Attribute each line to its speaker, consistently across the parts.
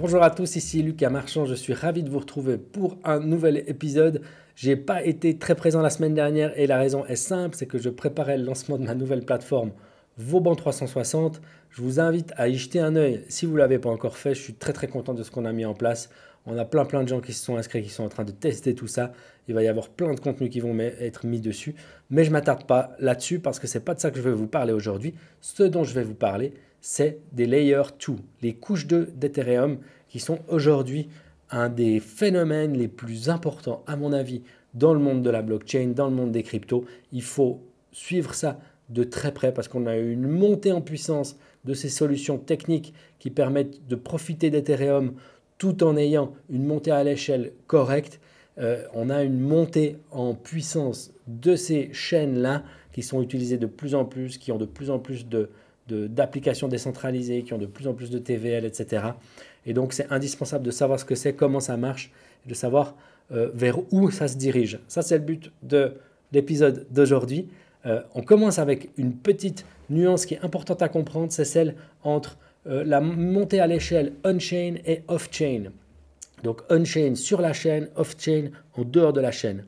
Speaker 1: Bonjour à tous, ici Lucas Marchand, je suis ravi de vous retrouver pour un nouvel épisode. J'ai pas été très présent la semaine dernière et la raison est simple, c'est que je préparais le lancement de ma nouvelle plateforme Vauban 360. Je vous invite à y jeter un œil si vous ne l'avez pas encore fait. Je suis très très content de ce qu'on a mis en place. On a plein plein de gens qui se sont inscrits, qui sont en train de tester tout ça. Il va y avoir plein de contenus qui vont être mis dessus. Mais je ne m'attarde pas là-dessus parce que ce n'est pas de ça que je vais vous parler aujourd'hui. Ce dont je vais vous parler, c'est des layers 2, les couches 2 d'Ethereum, qui sont aujourd'hui un des phénomènes les plus importants, à mon avis, dans le monde de la blockchain, dans le monde des cryptos. Il faut suivre ça de très près parce qu'on a eu une montée en puissance de ces solutions techniques qui permettent de profiter d'Ethereum tout en ayant une montée à l'échelle correcte. Euh, on a une montée en puissance de ces chaînes-là qui sont utilisées de plus en plus, qui ont de plus en plus de, d'applications décentralisées qui ont de plus en plus de TVL, etc. Et donc c'est indispensable de savoir ce que c'est, comment ça marche, et de savoir euh, vers où ça se dirige. Ça c'est le but de l'épisode d'aujourd'hui. Euh, on commence avec une petite nuance qui est importante à comprendre, c'est celle entre euh, la montée à l'échelle on-chain et off-chain. Donc on-chain sur la chaîne, off-chain en dehors de la chaîne.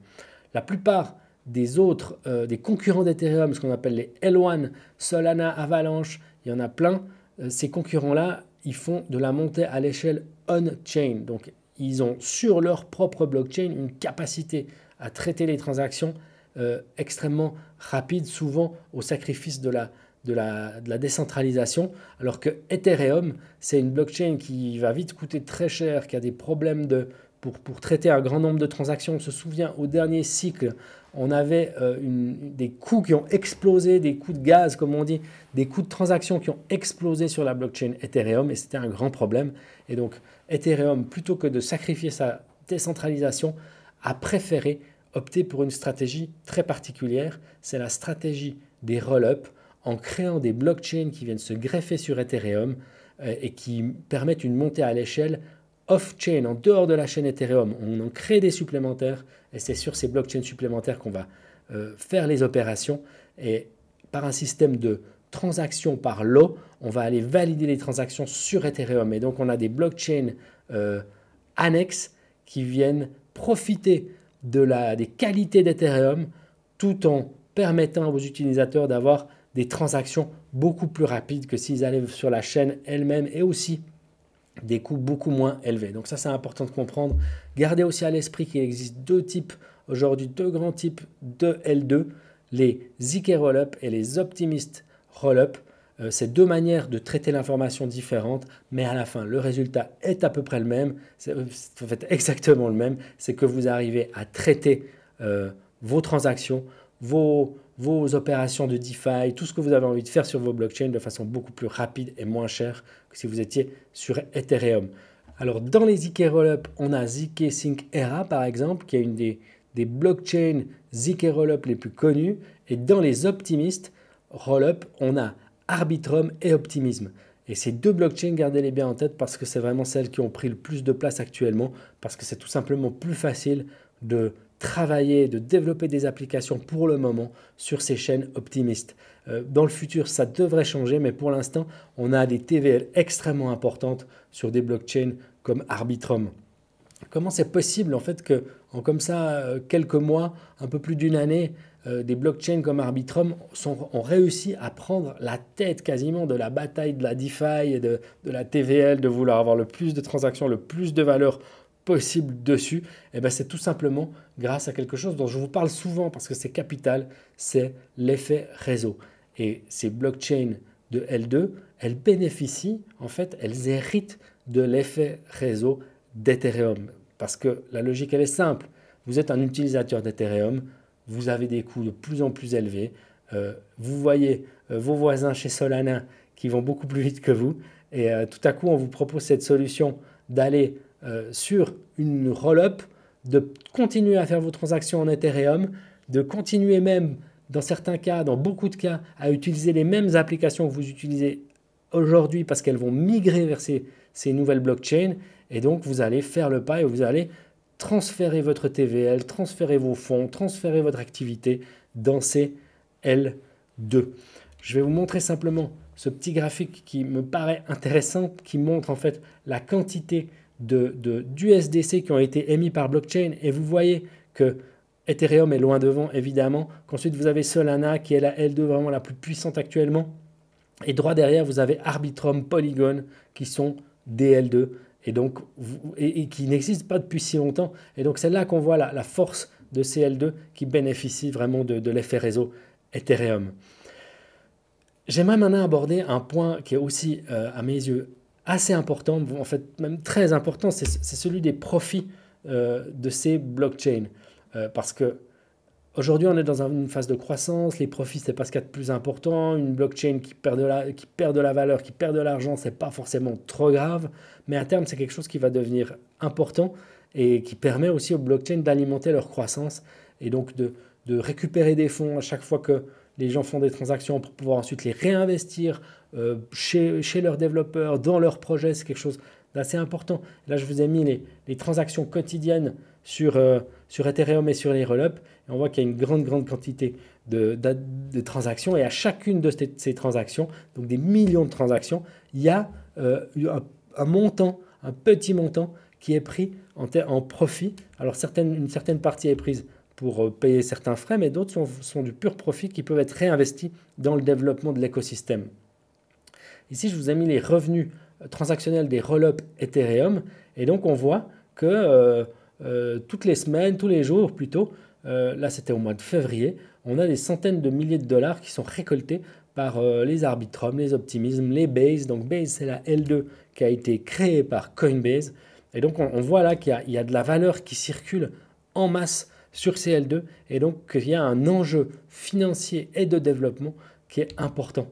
Speaker 1: La plupart des autres, euh, des concurrents d'Ethereum, ce qu'on appelle les L1, Solana, Avalanche, il y en a plein. Euh, ces concurrents-là, ils font de la montée à l'échelle on-chain. Donc, ils ont sur leur propre blockchain une capacité à traiter les transactions euh, extrêmement rapide, souvent au sacrifice de la, de de la décentralisation. Alors que Ethereum, c'est une blockchain qui va vite coûter très cher, qui a des problèmes de, pour, traiter un grand nombre de transactions. On se souvient, au dernier cycle, on avait euh, des coûts qui ont explosé, des coûts de gaz, comme on dit, des coûts de transactions qui ont explosé sur la blockchain Ethereum, et c'était un grand problème. Et donc, Ethereum, plutôt que de sacrifier sa décentralisation, a préféré opter pour une stratégie très particulière, c'est la stratégie des roll-up, en créant des blockchains qui viennent se greffer sur Ethereum euh, et qui permettent une montée à l'échelle off-chain, en dehors de la chaîne Ethereum, on en crée des supplémentaires et c'est sur ces blockchains supplémentaires qu'on va euh, faire les opérations et par un système de transactions par lot, on va aller valider les transactions sur Ethereum et donc on a des blockchains euh, annexes qui viennent profiter de la, des qualités d'Ethereum tout en permettant à vos utilisateurs d'avoir des transactions beaucoup plus rapides que s'ils allaient sur la chaîne elle-même et aussi des coûts beaucoup moins élevés. Donc ça, c'est important de comprendre. Gardez aussi à l'esprit qu'il existe deux types, aujourd'hui deux grands types de L2, les ZK roll et les Optimist Rollup. up euh, c'est deux manières de traiter l'information différente, mais à la fin, le résultat est à peu près le même, c'est en euh, exactement le même, c'est que vous arrivez à traiter euh, vos transactions, vos vos opérations de DeFi, tout ce que vous avez envie de faire sur vos blockchains de façon beaucoup plus rapide et moins chère que si vous étiez sur Ethereum. Alors dans les ZK Rollup, on a ZK Sync Era par exemple, qui est une des, des blockchains ZK Rollup les plus connues. Et dans les optimistes Rollup, on a Arbitrum et Optimism. Et ces deux blockchains, gardez-les bien en tête parce que c'est vraiment celles qui ont pris le plus de place actuellement, parce que c'est tout simplement plus facile de travailler, de développer des applications pour le moment sur ces chaînes optimistes. Euh, dans le futur, ça devrait changer, mais pour l'instant, on a des TVL extrêmement importantes sur des blockchains comme Arbitrum. Comment c'est possible en fait que, en comme ça, euh, quelques mois, un peu plus d'une année, euh, des blockchains comme Arbitrum ont réussi à prendre la tête quasiment de la bataille de la DeFi et de, de la TVL, de vouloir avoir le plus de transactions, le plus de valeur possible dessus, et eh ben c'est tout simplement grâce à quelque chose dont je vous parle souvent parce que c'est capital, c'est l'effet réseau. Et ces blockchains de L2, elles bénéficient, en fait, elles héritent de l'effet réseau d'Ethereum. Parce que la logique, elle est simple. Vous êtes un utilisateur d'Ethereum, vous avez des coûts de plus en plus élevés, euh, vous voyez euh, vos voisins chez Solana qui vont beaucoup plus vite que vous, et euh, tout à coup, on vous propose cette solution d'aller euh, sur une roll-up, de continuer à faire vos transactions en Ethereum, de continuer même, dans certains cas, dans beaucoup de cas, à utiliser les mêmes applications que vous utilisez aujourd'hui parce qu'elles vont migrer vers ces, ces nouvelles blockchains. Et donc, vous allez faire le pas et vous allez transférer votre TVL, transférer vos fonds, transférer votre activité dans ces L2. Je vais vous montrer simplement ce petit graphique qui me paraît intéressant, qui montre en fait la quantité d'USDC de, d'USDC qui ont été émis par blockchain et vous voyez que Ethereum est loin devant évidemment, qu'ensuite vous avez Solana qui est la L2 vraiment la plus puissante actuellement et droit derrière vous avez Arbitrum, Polygon qui sont des L2 et donc et, qui n'existent pas depuis si longtemps et donc c'est là qu'on voit la, force de ces L2 qui bénéficient vraiment de, l'effet réseau Ethereum. J'aimerais maintenant aborder un point qui est aussi, euh, à mes yeux, assez important, en fait même très important, c'est celui des profits euh, de ces blockchains. Euh, parce que aujourd'hui on est dans une phase de croissance, les profits c'est pas ce qu'il y a de plus important, une blockchain qui perd de la, qui perd de la valeur, qui perd de l'argent, c'est pas forcément trop grave, mais à terme c'est quelque chose qui va devenir important et qui permet aussi aux blockchains d'alimenter leur croissance et donc de, de récupérer des fonds à chaque fois que les gens font des transactions pour pouvoir ensuite les réinvestir, euh, chez, leurs développeurs, dans leurs projets, c'est quelque chose d'assez important. Là, je vous ai mis les, transactions quotidiennes euh, sur, Ethereum et sur les rollups. on voit qu'il y a une grande, grande quantité de, transactions. Et à chacune de ces, transactions, donc des millions de transactions, il y a euh, un, montant, un petit montant qui est pris en, profit. Alors, une certaine partie est prise pour payer certains frais, mais d'autres sont, sont du pur profit qui peuvent être réinvestis dans le développement de l'écosystème. Ici, je vous ai mis les revenus euh, transactionnels des roll-up Ethereum. Et donc, on voit que euh, euh, toutes les semaines, tous les jours plutôt, là c'était au mois de février, on a des centaines de milliers de dollars qui sont récoltés par les Arbitrum, les optimismes, les Base. Donc Base, c'est la L2 qui a été créée par Coinbase. Et donc on, voit là qu'il y, y, a de la valeur qui circule en masse sur ces L2 et donc qu'il y a un enjeu financier et de développement qui est important.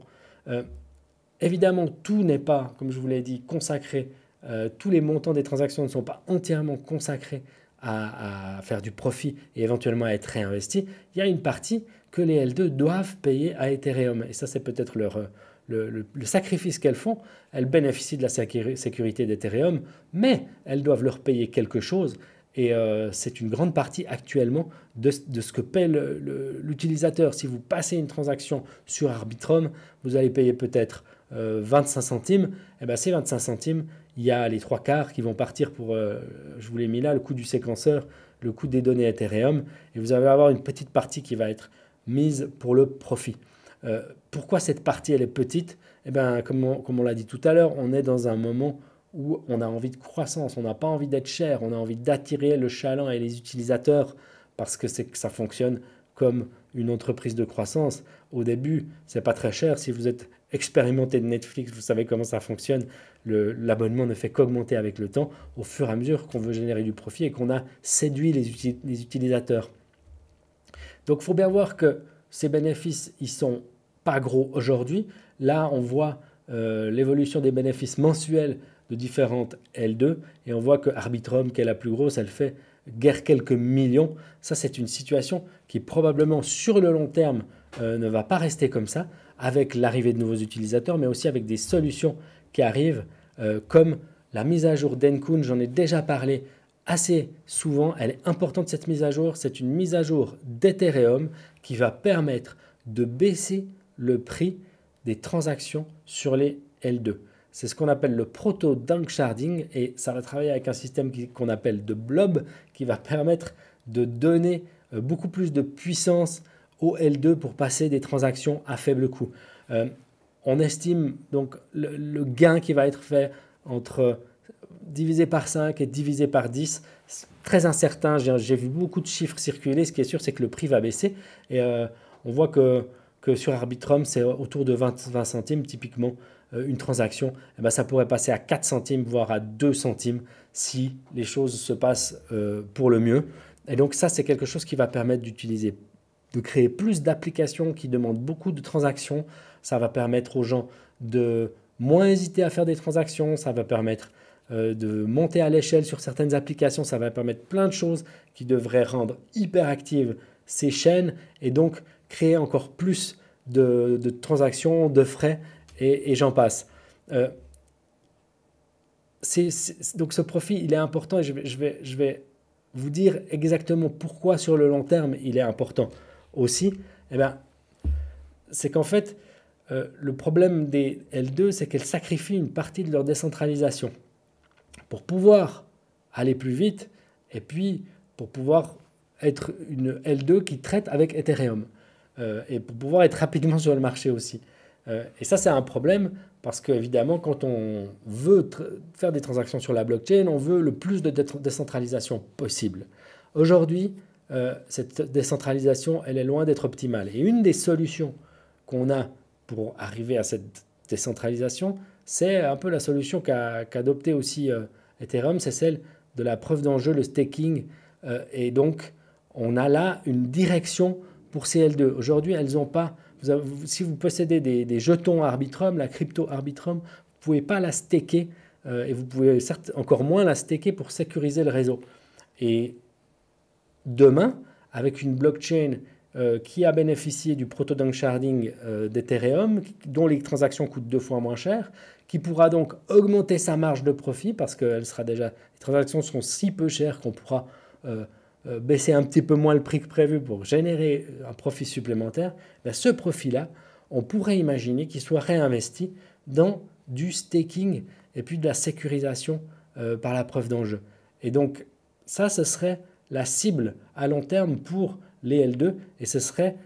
Speaker 1: Évidemment, tout n'est pas, comme je vous l'ai dit, consacré. Euh, tous les montants des transactions ne sont pas entièrement consacrés à, faire du profit et éventuellement à être réinvestis. Il y a une partie que les L2 doivent payer à Ethereum. Et ça, c'est peut-être euh, le, sacrifice qu'elles font, elles bénéficient de la sécurité d'Ethereum, mais elles doivent leur payer quelque chose. Et euh, c'est une grande partie actuellement de ce que paie l'utilisateur. Si vous passez une transaction sur Arbitrum, vous allez payer peut-être 25 euh, centimes, et eh ben ces 25 centimes, il y a les trois quarts qui vont partir pour, euh, je vous l'ai mis là, le coût du séquenceur, le coût des données Ethereum, et vous allez avoir une petite partie qui va être mise pour le profit. Euh, pourquoi cette partie, elle est petite Eh bien, comme on, l'a dit tout à l'heure, on est dans un moment où on a envie de croissance, on n'a pas envie d'être cher, on a envie d'attirer le chaland et les utilisateurs parce que c'est que ça fonctionne comme une entreprise de croissance. Au début, c'est pas très cher. Si vous êtes expérimenté de Netflix, vous savez comment ça fonctionne. L'abonnement ne fait qu'augmenter avec le temps au fur et à mesure qu'on veut générer du profit et qu'on a séduit les, utilisateurs. Donc il faut bien voir que ces bénéfices, ils sont pas gros aujourd'hui. Là, on voit euh, l'évolution des bénéfices mensuels de différentes L2 et on voit que Arbitrum, qui est la plus grosse, elle fait guère quelques millions. Ça, c'est une situation qui probablement sur le long terme euh, ne va pas rester comme ça avec l'arrivée de nouveaux utilisateurs, mais aussi avec des solutions qui arrivent, euh, comme la mise à jour d'Enkun, j'en ai déjà parlé assez souvent, elle est importante cette mise à jour, c'est une mise à jour d'Ethereum qui va permettre de baisser le prix des transactions sur les L2. C'est ce qu'on appelle le proto-dunk sharding et ça va travailler avec un système qu'on appelle de blob qui va permettre de donner euh, beaucoup plus de puissance au L2 pour passer des transactions à faible coût. Euh, on estime donc le, gain qui va être fait entre divisé par 5 et divisé par 10, très incertain. J'ai vu beaucoup de chiffres circuler. Ce qui est sûr, c'est que le prix va baisser. Et euh, on voit que, que sur Arbitrum, c'est autour de 20, centimes typiquement euh, une transaction, eh ben ça pourrait passer à 4 centimes, voire à 2 centimes si les choses se passent pour le mieux. Et donc ça, c'est quelque chose qui va permettre d'utiliser de créer plus d'applications qui demandent beaucoup de transactions. Ça va permettre aux gens de moins hésiter à faire des transactions, ça va permettre euh, de monter à l'échelle sur certaines applications, ça va permettre plein de choses qui devraient rendre hyper actives ces chaînes et donc créer encore plus de, transactions, de frais et, j'en passe. Euh, donc ce profit, il est important et je vais vous dire exactement pourquoi sur le long terme il est important aussi, eh ben, c'est qu'en fait, euh, le problème des L2, c'est qu'elles sacrifient une partie de leur décentralisation pour pouvoir aller plus vite et puis pour pouvoir être une L2 qui traite avec Ethereum euh, et pour pouvoir être rapidement sur le marché aussi. Euh, et ça, c'est un problème parce qu'évidemment, quand on veut faire des transactions sur la blockchain, on veut le plus de décentralisation possible. Aujourd'hui, euh, cette décentralisation, elle est loin d'être optimale. Et une des solutions qu'on a pour arriver à cette décentralisation, c'est un peu la solution qu'a adoptée aussi euh, Ethereum, c'est celle de la preuve d'enjeu, le staking. Euh, et donc, on a là une direction pour CL2. Aujourd'hui, elles n'ont pas... si vous possédez des, jetons Arbitrum, la crypto Arbitrum, vous ne pouvez pas la staker et vous pouvez certes encore moins la staker pour sécuriser le réseau. Et demain, avec une blockchain euh, qui a bénéficié du proto-dunk sharding euh, d'Ethereum, dont les transactions coûtent deux fois moins cher, qui pourra donc augmenter sa marge de profit parce que sera déjà, les transactions seront si peu chères qu'on pourra euh, baisser un petit peu moins le prix que prévu pour générer un profit supplémentaire. Ben, ce profit-là, on pourrait imaginer qu'il soit réinvesti dans du staking et puis de la sécurisation par la preuve d'enjeu. Et donc, ça, ce serait la cible à long terme pour les L2 et ce serait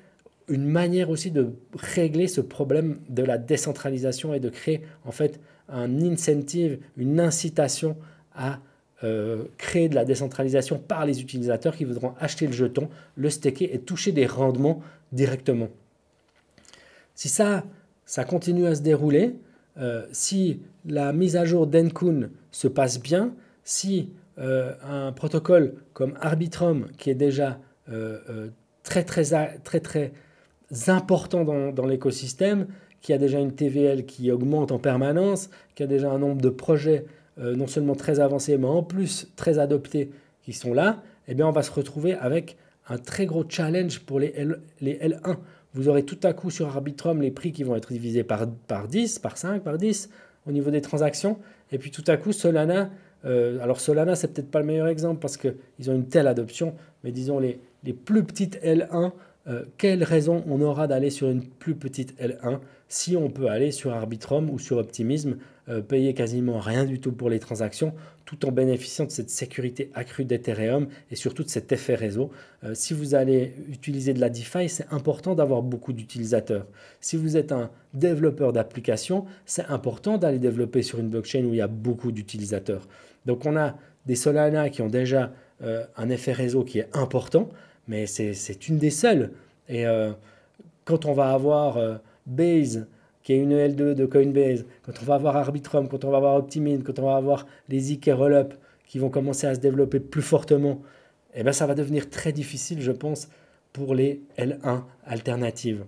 Speaker 1: une manière aussi de régler ce problème de la décentralisation et de créer en fait un incentive, une incitation à euh, créer de la décentralisation par les utilisateurs qui voudront acheter le jeton, le staker et toucher des rendements directement. Si ça, ça continue à se dérouler, euh, si la mise à jour d'Enkun se passe bien, si euh, un protocole comme Arbitrum, qui est déjà euh, euh, très, très, très, très important dans, l'écosystème, qui a déjà une TVL qui augmente en permanence, qui a déjà un nombre de projets non seulement très avancés, mais en plus très adoptés qui sont là, et eh bien, on va se retrouver avec un très gros challenge pour les, L, 1 Vous aurez tout à coup sur Arbitrum les prix qui vont être divisés par, par 10, par 5, par 10 au niveau des transactions. Et puis tout à coup, Solana euh, alors Solana, c'est peut-être pas le meilleur exemple parce qu'ils ont une telle adoption, mais disons les, les plus petites L1, euh, quelle raison on aura d'aller sur une plus petite L1 si on peut aller sur Arbitrum ou sur Optimism, euh, payer quasiment rien du tout pour les transactions, tout en bénéficiant de cette sécurité accrue d'Ethereum et surtout de cet effet réseau. si vous allez utiliser de la DeFi, c'est important d'avoir beaucoup d'utilisateurs. Si vous êtes un développeur d'applications, c'est important d'aller développer sur une blockchain où il y a beaucoup d'utilisateurs. Donc on a des Solana qui ont déjà euh, un effet réseau qui est important, mais c'est une des seules. Et euh, quand on va avoir euh, Base, qui est une L2 de Coinbase, quand on va avoir Arbitrum, quand on va avoir Optimine, quand on va avoir les IK Rollup qui vont commencer à se développer plus fortement, eh bien ça va devenir très difficile, je pense, pour les L1 alternatives.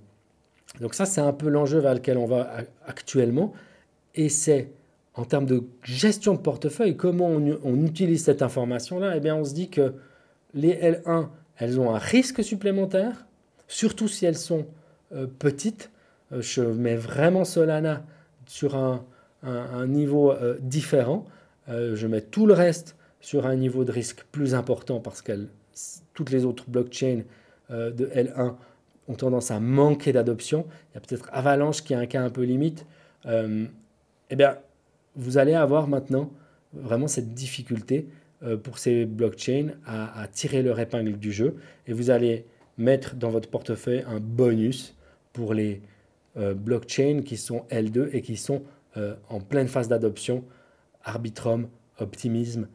Speaker 1: Donc ça, c'est un peu l'enjeu vers lequel on va actuellement. Et c'est en termes de gestion de portefeuille, comment on, utilise cette information-là Eh bien, on se dit que les L1, elles ont un risque supplémentaire, surtout si elles sont euh, petites. Euh, je mets vraiment Solana sur un, niveau euh, différent. je mets tout le reste sur un niveau de risque plus important parce que toutes les autres blockchains de L1 ont tendance à manquer d'adoption. Il y a peut-être Avalanche qui est un cas un peu limite. eh bien, vous allez avoir maintenant vraiment cette difficulté euh, pour ces blockchains à, à, tirer leur épingle du jeu et vous allez mettre dans votre portefeuille un bonus pour les euh, blockchains qui sont L2 et qui sont euh, en pleine phase d'adoption, Arbitrum, Optimism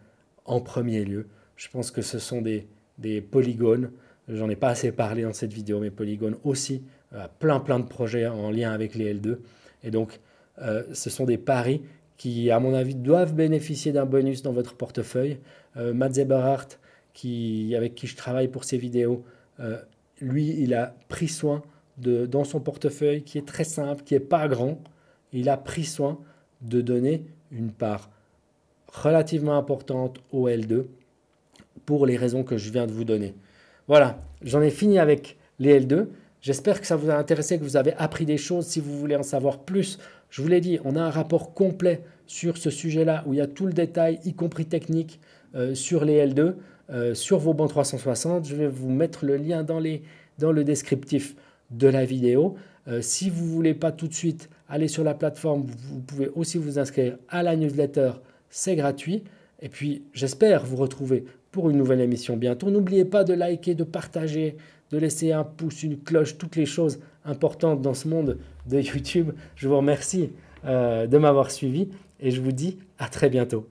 Speaker 1: en premier lieu. Je pense que ce sont des, des polygones, j'en ai pas assez parlé dans cette vidéo, mais polygones aussi plein plein de projets en lien avec les L2 et donc ce sont des paris qui, à mon avis, doivent bénéficier d'un bonus dans votre portefeuille. Euh, Matt avec qui je travaille pour ces vidéos, euh, lui, il a pris soin de, dans son portefeuille, qui est très simple, qui n'est pas grand, il a pris soin de donner une part relativement importante au L2 pour les raisons que je viens de vous donner. Voilà, j'en ai fini avec les L2. J'espère que ça vous a intéressé, que vous avez appris des choses. Si vous voulez en savoir plus je vous l'ai dit, on a un rapport complet sur ce sujet-là où il y a tout le détail, y compris technique, euh, sur les L2, euh, sur vos bancs 360. Je vais vous mettre le lien dans, les, dans le descriptif de la vidéo. Euh, si vous ne voulez pas tout de suite aller sur la plateforme, vous pouvez aussi vous inscrire à la newsletter, c'est gratuit. Et puis j'espère vous retrouver pour une nouvelle émission bientôt. N'oubliez pas de liker, de partager, de laisser un pouce, une cloche, toutes les choses importantes dans ce monde de YouTube. Je vous remercie euh, de m'avoir suivi et je vous dis à très bientôt.